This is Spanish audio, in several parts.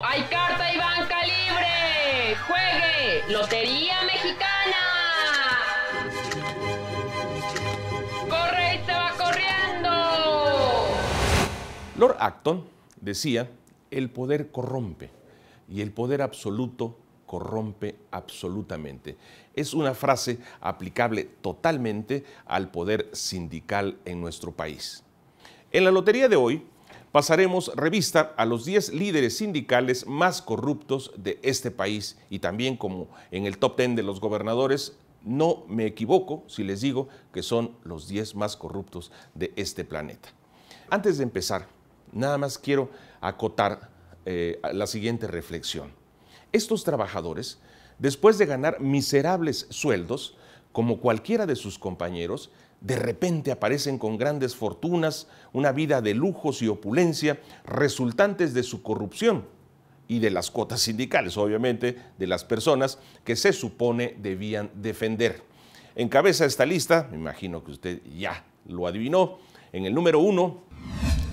¡Hay carta y banca libre! ¡Juegue! ¡Lotería Mexicana! ¡Corre y se va corriendo! Lord Acton decía, el poder corrompe y el poder absoluto corrompe absolutamente. Es una frase aplicable totalmente al poder sindical en nuestro país. En la lotería de hoy, pasaremos revista a los 10 líderes sindicales más corruptos de este país y también como en el top 10 de los gobernadores, no me equivoco si les digo que son los 10 más corruptos de este planeta. Antes de empezar, nada más quiero acotar eh, la siguiente reflexión. Estos trabajadores, después de ganar miserables sueldos, como cualquiera de sus compañeros, de repente aparecen con grandes fortunas, una vida de lujos y opulencia resultantes de su corrupción y de las cuotas sindicales, obviamente, de las personas que se supone debían defender. En Encabeza esta lista, me imagino que usted ya lo adivinó, en el número uno,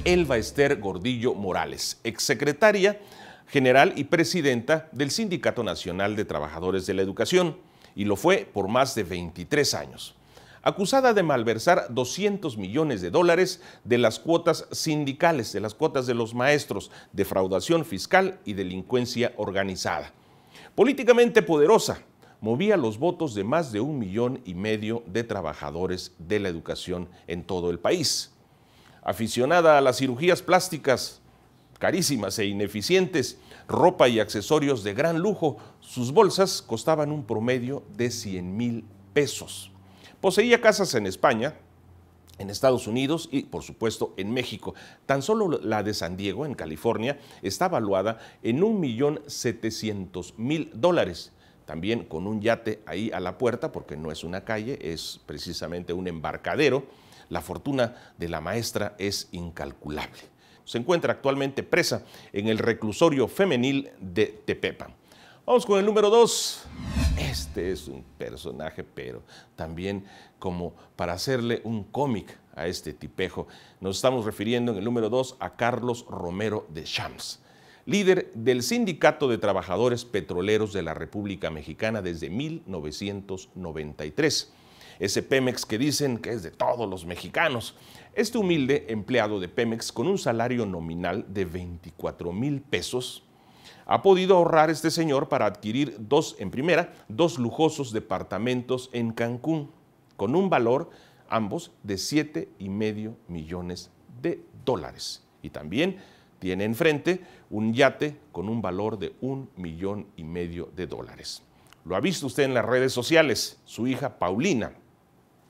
Elba Esther Gordillo Morales, exsecretaria general y presidenta del Sindicato Nacional de Trabajadores de la Educación, y lo fue por más de 23 años acusada de malversar 200 millones de dólares de las cuotas sindicales, de las cuotas de los maestros, defraudación fiscal y delincuencia organizada. Políticamente poderosa, movía los votos de más de un millón y medio de trabajadores de la educación en todo el país. Aficionada a las cirugías plásticas, carísimas e ineficientes, ropa y accesorios de gran lujo, sus bolsas costaban un promedio de 100 mil pesos. Poseía casas en España, en Estados Unidos y, por supuesto, en México. Tan solo la de San Diego, en California, está valuada en 1.700.000 dólares. También con un yate ahí a la puerta, porque no es una calle, es precisamente un embarcadero. La fortuna de la maestra es incalculable. Se encuentra actualmente presa en el reclusorio femenil de Tepepa. Vamos con el número 2. Este es un personaje, pero también como para hacerle un cómic a este tipejo. Nos estamos refiriendo en el número 2 a Carlos Romero de Shams, líder del Sindicato de Trabajadores Petroleros de la República Mexicana desde 1993 ese Pemex que dicen que es de todos los mexicanos. Este humilde empleado de Pemex con un salario nominal de 24 mil pesos ha podido ahorrar este señor para adquirir dos, en primera, dos lujosos departamentos en Cancún, con un valor ambos de y medio millones de dólares. Y también tiene enfrente un yate con un valor de un millón y medio de dólares. Lo ha visto usted en las redes sociales. Su hija Paulina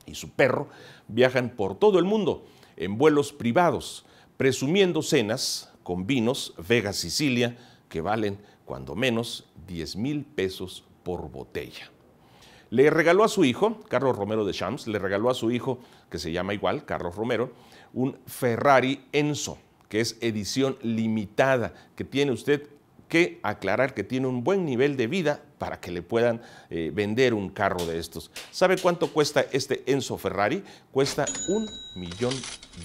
y su perro viajan por todo el mundo en vuelos privados, presumiendo cenas con vinos, Vega Sicilia, que valen cuando menos 10 mil pesos por botella. Le regaló a su hijo, Carlos Romero de Shams, le regaló a su hijo, que se llama igual, Carlos Romero, un Ferrari Enzo, que es edición limitada, que tiene usted que aclarar que tiene un buen nivel de vida para que le puedan eh, vender un carro de estos. ¿Sabe cuánto cuesta este Enzo Ferrari? Cuesta un millón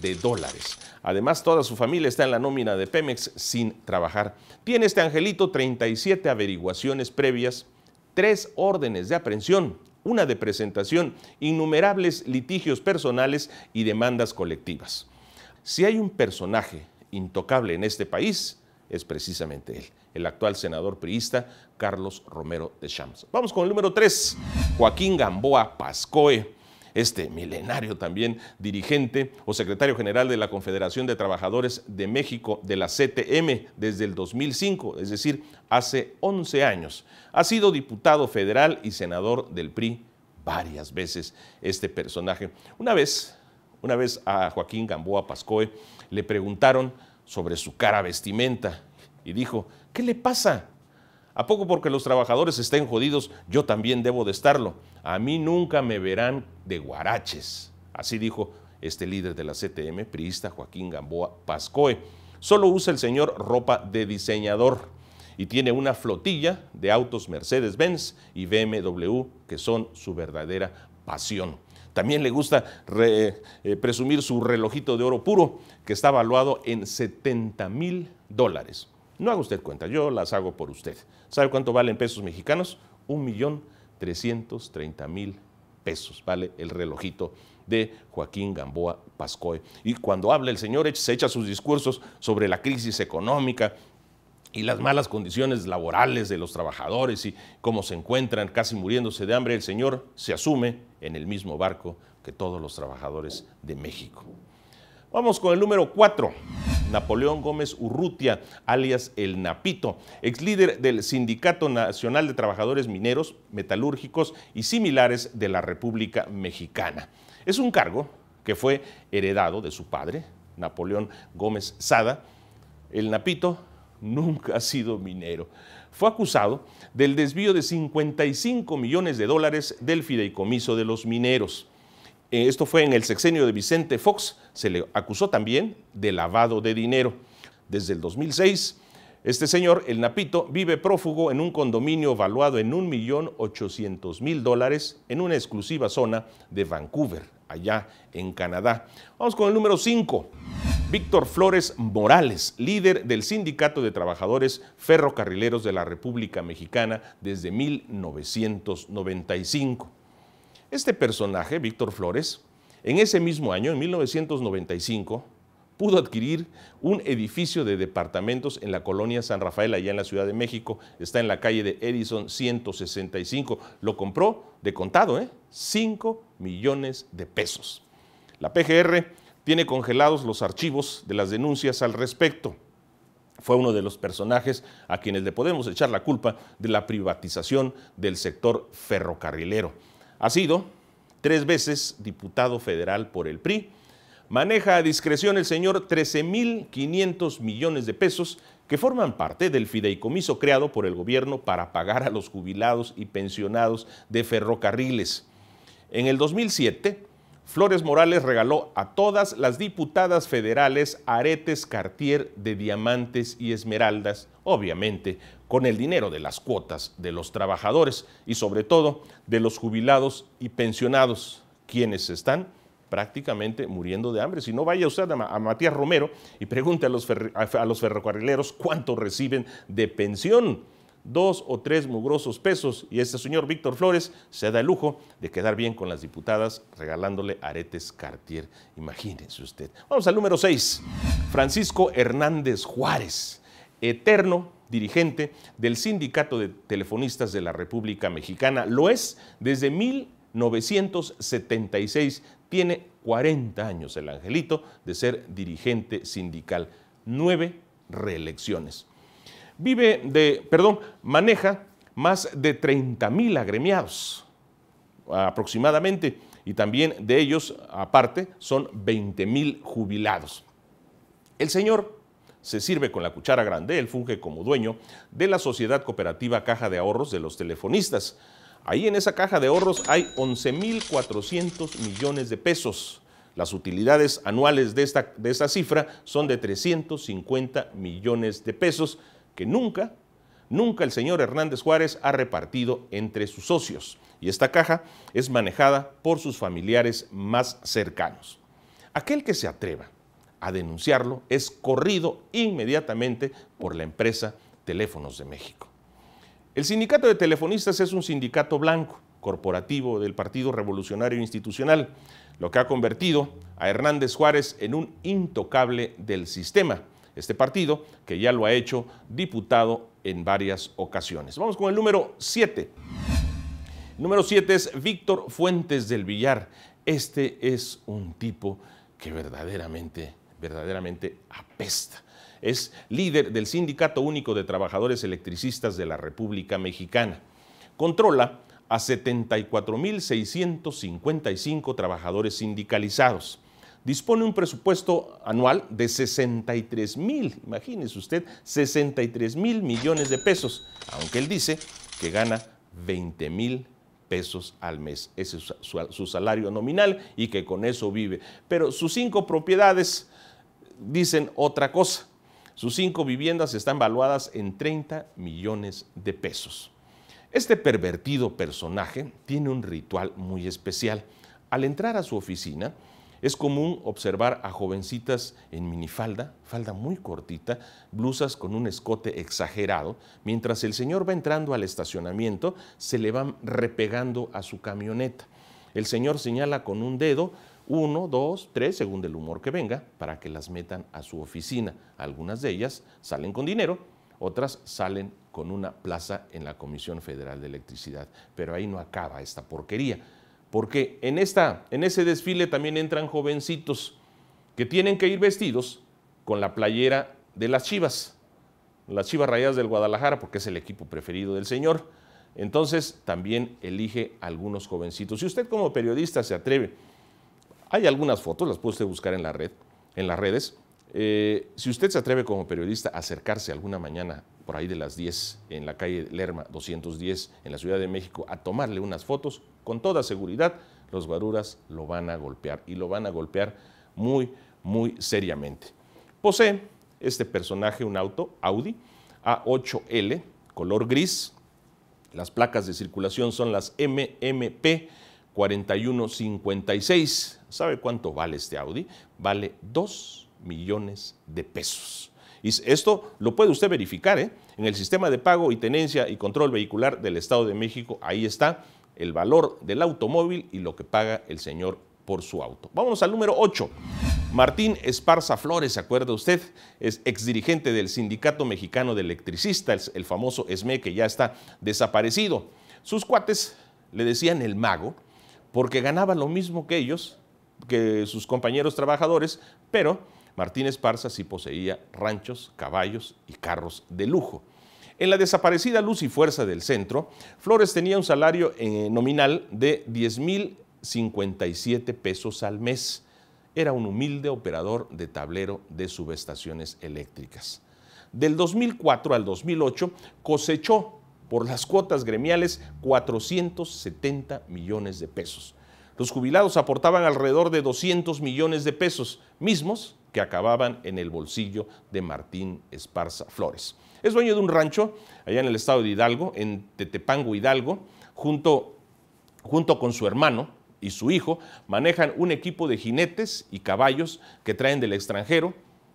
de dólares. Además, toda su familia está en la nómina de Pemex sin trabajar. Tiene este angelito 37 averiguaciones previas, tres órdenes de aprehensión, una de presentación, innumerables litigios personales y demandas colectivas. Si hay un personaje intocable en este país, es precisamente él, el actual senador priista Carlos Romero de Champs. Vamos con el número 3, Joaquín Gamboa Pascoe este milenario también dirigente o secretario general de la Confederación de Trabajadores de México de la CTM desde el 2005, es decir, hace 11 años. Ha sido diputado federal y senador del PRI varias veces este personaje. Una vez, una vez a Joaquín Gamboa Pascoe le preguntaron sobre su cara vestimenta y dijo, ¿qué le pasa? ¿A poco porque los trabajadores estén jodidos, yo también debo de estarlo? A mí nunca me verán de guaraches. Así dijo este líder de la CTM, priista Joaquín Gamboa Pascoe. Solo usa el señor ropa de diseñador y tiene una flotilla de autos Mercedes-Benz y BMW que son su verdadera pasión. También le gusta eh, presumir su relojito de oro puro, que está valuado en 70 mil dólares. No haga usted cuenta, yo las hago por usted. ¿Sabe cuánto valen pesos mexicanos? Un millón trescientos treinta mil pesos vale el relojito de Joaquín Gamboa Pascoe. Y cuando habla el señor, se echa sus discursos sobre la crisis económica, y las malas condiciones laborales de los trabajadores y cómo se encuentran casi muriéndose de hambre, el señor se asume en el mismo barco que todos los trabajadores de México. Vamos con el número cuatro. Napoleón Gómez Urrutia, alias El Napito, ex líder del Sindicato Nacional de Trabajadores Mineros, Metalúrgicos y similares de la República Mexicana. Es un cargo que fue heredado de su padre, Napoleón Gómez Sada. El Napito nunca ha sido minero. Fue acusado del desvío de 55 millones de dólares del fideicomiso de los mineros. Eh, esto fue en el sexenio de Vicente Fox. Se le acusó también de lavado de dinero. Desde el 2006, este señor, el Napito, vive prófugo en un condominio valuado en 1.800.000 dólares en una exclusiva zona de Vancouver, allá en Canadá. Vamos con el número 5. Víctor Flores Morales, líder del Sindicato de Trabajadores Ferrocarrileros de la República Mexicana desde 1995. Este personaje, Víctor Flores, en ese mismo año, en 1995, pudo adquirir un edificio de departamentos en la colonia San Rafael, allá en la Ciudad de México. Está en la calle de Edison 165. Lo compró de contado, ¿eh? 5 millones de pesos. La PGR tiene congelados los archivos de las denuncias al respecto. Fue uno de los personajes a quienes le podemos echar la culpa de la privatización del sector ferrocarrilero. Ha sido tres veces diputado federal por el PRI. Maneja a discreción el señor 13.500 millones de pesos que forman parte del fideicomiso creado por el gobierno para pagar a los jubilados y pensionados de ferrocarriles. En el 2007 Flores Morales regaló a todas las diputadas federales aretes Cartier de diamantes y esmeraldas, obviamente con el dinero de las cuotas de los trabajadores y sobre todo de los jubilados y pensionados, quienes están prácticamente muriendo de hambre. Si no vaya usted a, Matías Romero y pregunte a los, a los ferrocarrileros cuánto reciben de pensión dos o tres mugrosos pesos y este señor Víctor Flores se da el lujo de quedar bien con las diputadas regalándole aretes Cartier. Imagínense usted. Vamos al número seis Francisco Hernández Juárez, eterno dirigente del Sindicato de Telefonistas de la República Mexicana. Lo es desde 1976. Tiene 40 años el angelito de ser dirigente sindical. Nueve reelecciones vive de, perdón, maneja más de 30 mil agremiados aproximadamente y también de ellos, aparte, son 20 mil jubilados. El señor se sirve con la cuchara grande, él funge como dueño de la sociedad cooperativa Caja de Ahorros de los Telefonistas. Ahí en esa caja de ahorros hay 11.400 millones de pesos. Las utilidades anuales de esta, de esta cifra son de 350 millones de pesos que nunca, nunca el señor Hernández Juárez ha repartido entre sus socios y esta caja es manejada por sus familiares más cercanos. Aquel que se atreva a denunciarlo es corrido inmediatamente por la empresa Teléfonos de México. El sindicato de telefonistas es un sindicato blanco, corporativo del Partido Revolucionario Institucional, lo que ha convertido a Hernández Juárez en un intocable del sistema este partido, que ya lo ha hecho diputado en varias ocasiones. Vamos con el número 7. Número 7 es Víctor Fuentes del Villar. Este es un tipo que verdaderamente, verdaderamente apesta. Es líder del Sindicato Único de Trabajadores Electricistas de la República Mexicana. Controla a 74.655 trabajadores sindicalizados dispone un presupuesto anual de 63 mil, imagínese usted, 63 mil millones de pesos, aunque él dice que gana 20 mil pesos al mes. Ese es su, su, salario nominal y que con eso vive. Pero sus cinco propiedades dicen otra cosa. Sus cinco viviendas están valuadas en 30 millones de pesos. Este pervertido personaje tiene un ritual muy especial. Al entrar a su oficina, es común observar a jovencitas en minifalda, falda muy cortita, blusas con un escote exagerado, mientras el señor va entrando al estacionamiento, se le van repegando a su camioneta. El señor señala con un dedo uno, dos, tres, según el humor que venga, para que las metan a su oficina. Algunas de ellas salen con dinero, otras salen con una plaza en la Comisión Federal de Electricidad. Pero ahí no acaba esta porquería porque en, ese desfile también entran jovencitos que tienen que ir vestidos con la playera de las Chivas, las Chivas Rayadas del Guadalajara, porque es el equipo preferido del señor. Entonces también elige algunos jovencitos. Si usted como periodista se atreve, hay algunas fotos, las puede usted buscar en la red, en las redes. Eh, si usted se atreve como periodista a acercarse alguna mañana por ahí de las 10 en la calle Lerma 210 en la Ciudad de México a tomarle unas fotos, con toda seguridad, los guaruras lo van a golpear y lo van a golpear muy, muy seriamente. Posee este personaje un auto Audi A8L, color gris. Las placas de circulación son las MMP 4156. ¿Sabe cuánto vale este Audi? Vale 2 millones de pesos. Y esto lo puede usted verificar ¿eh? en el sistema de pago y tenencia y control vehicular del Estado de México. Ahí está el valor del automóvil y lo que paga el señor por su auto. Vámonos al número 8. Martín Esparza Flores, ¿se acuerda usted? Es exdirigente del Sindicato Mexicano de Electricistas, el famoso ESME que ya está desaparecido. Sus cuates le decían el mago porque ganaba lo mismo que ellos, que sus compañeros trabajadores, pero Martín Esparza sí poseía ranchos, caballos y carros de lujo. En la desaparecida Luz y Fuerza del Centro, Flores tenía un salario eh, nominal de 10.057 pesos al mes. Era un humilde operador de tablero de subestaciones eléctricas. Del 2004 al 2008 cosechó por las cuotas gremiales 470 millones de pesos. Los jubilados aportaban alrededor de 200 millones de pesos, mismos que acababan en el bolsillo de Martín Esparza Flores. Es dueño de un rancho allá en el estado de Hidalgo, en Tetepango Hidalgo, junto, junto con su hermano y su hijo, manejan un equipo de jinetes y caballos que traen del extranjero.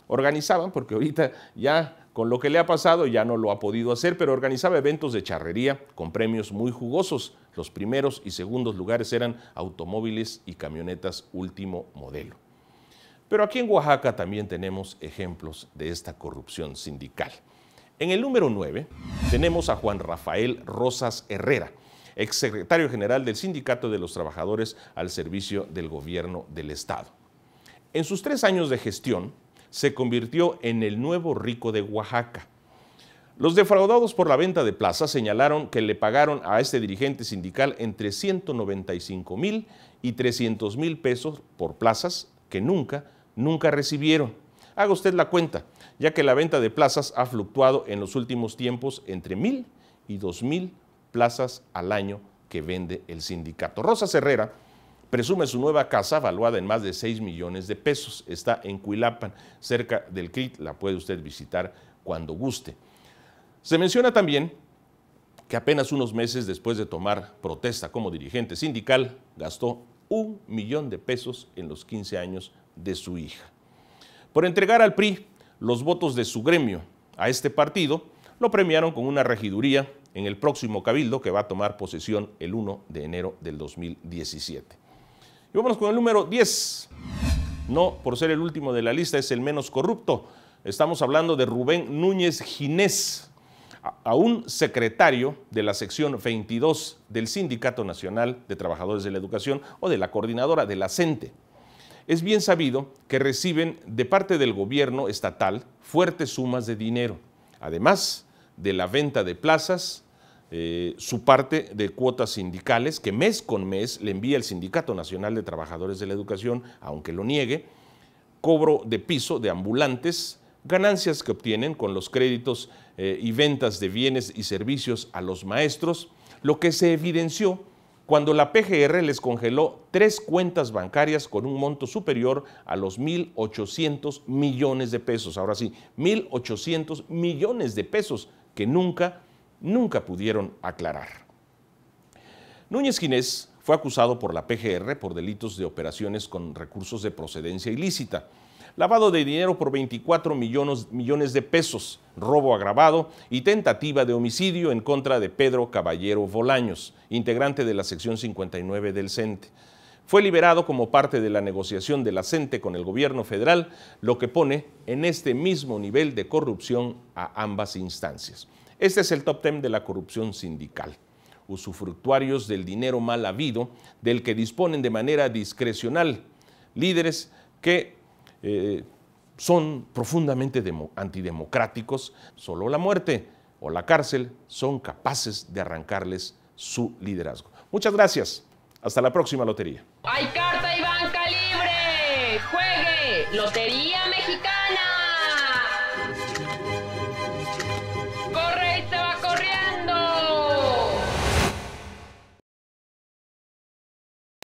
Organizaban, porque ahorita ya con lo que le ha pasado ya no lo ha podido hacer, pero organizaba eventos de charrería con premios muy jugosos. Los primeros y segundos lugares eran automóviles y camionetas último modelo. Pero aquí en Oaxaca también tenemos ejemplos de esta corrupción sindical. En el número 9 tenemos a Juan Rafael Rosas Herrera, exsecretario general del Sindicato de los Trabajadores al servicio del gobierno del Estado. En sus tres años de gestión, se convirtió en el nuevo rico de Oaxaca. Los defraudados por la venta de plazas señalaron que le pagaron a este dirigente sindical entre 195 mil y 300 mil pesos por plazas que nunca nunca recibieron. Haga usted la cuenta, ya que la venta de plazas ha fluctuado en los últimos tiempos entre mil y dos mil plazas al año que vende el sindicato. Rosa Herrera presume su nueva casa valuada en más de 6 millones de pesos. Está en Cuilapan, cerca del CRIT. La puede usted visitar cuando guste. Se menciona también que apenas unos meses después de tomar protesta como dirigente sindical, gastó un millón de pesos en los 15 años de su hija. Por entregar al PRI los votos de su gremio a este partido, lo premiaron con una regiduría en el próximo cabildo que va a tomar posesión el 1 de enero del 2017. Y vamos con el número 10. No, por ser el último de la lista, es el menos corrupto. Estamos hablando de Rubén Núñez Ginés, a un secretario de la sección 22 del Sindicato Nacional de Trabajadores de la Educación o de la coordinadora de la CENTE. Es bien sabido que reciben de parte del gobierno estatal fuertes sumas de dinero, además de la venta de plazas, eh, su parte de cuotas sindicales que mes con mes le envía el Sindicato Nacional de Trabajadores de la Educación, aunque lo niegue, cobro de piso de ambulantes, ganancias que obtienen con los créditos eh, y ventas de bienes y servicios a los maestros, lo que se evidenció cuando la PGR les congeló tres cuentas bancarias con un monto superior a los 1.800 millones de pesos. Ahora sí, 1.800 millones de pesos que nunca, nunca pudieron aclarar. Núñez Ginés fue acusado por la PGR por delitos de operaciones con recursos de procedencia ilícita lavado de dinero por 24 millones, millones de pesos, robo agravado y tentativa de homicidio en contra de Pedro Caballero Bolaños, integrante de la sección 59 del CENTE. Fue liberado como parte de la negociación de la CENTE con el gobierno federal, lo que pone en este mismo nivel de corrupción a ambas instancias. Este es el top 10 de la corrupción sindical usufructuarios del dinero mal habido del que disponen de manera discrecional, líderes que eh, son profundamente antidemocráticos, solo la muerte o la cárcel son capaces de arrancarles su liderazgo. Muchas gracias. Hasta la próxima lotería. Hay carta y banca libre. Juegue Lotería Mexicana.